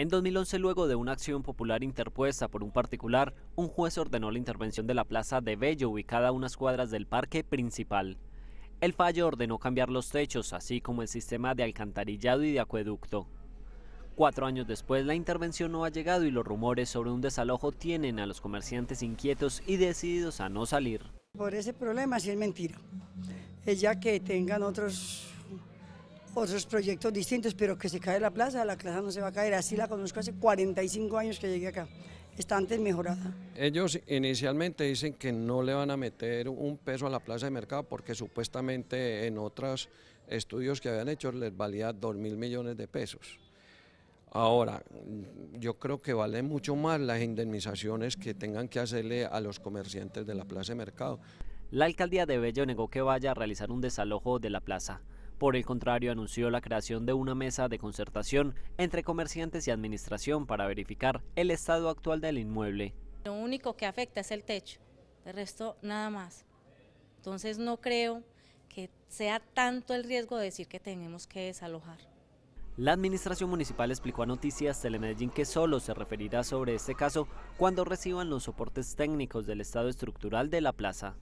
En 2011, luego de una acción popular interpuesta por un particular, un juez ordenó la intervención de la plaza de Bello ubicada a unas cuadras del parque principal. El fallo ordenó cambiar los techos, así como el sistema de alcantarillado y de acueducto. Cuatro años después, la intervención no ha llegado y los rumores sobre un desalojo tienen a los comerciantes inquietos y decididos a no salir. Por ese problema sí es mentira, es ya que tengan otros otros proyectos distintos, pero que se cae la plaza, la plaza no se va a caer, así la conozco hace 45 años que llegué acá, está antes mejorada. Ellos inicialmente dicen que no le van a meter un peso a la plaza de mercado porque supuestamente en otros estudios que habían hecho les valía 2 mil millones de pesos. Ahora, yo creo que valen mucho más las indemnizaciones que tengan que hacerle a los comerciantes de la plaza de mercado. La alcaldía de Bello negó que vaya a realizar un desalojo de la plaza. Por el contrario, anunció la creación de una mesa de concertación entre comerciantes y administración para verificar el estado actual del inmueble. Lo único que afecta es el techo, de resto nada más. Entonces no creo que sea tanto el riesgo de decir que tenemos que desalojar. La administración municipal explicó a Noticias Telemedellín que solo se referirá sobre este caso cuando reciban los soportes técnicos del estado estructural de la plaza.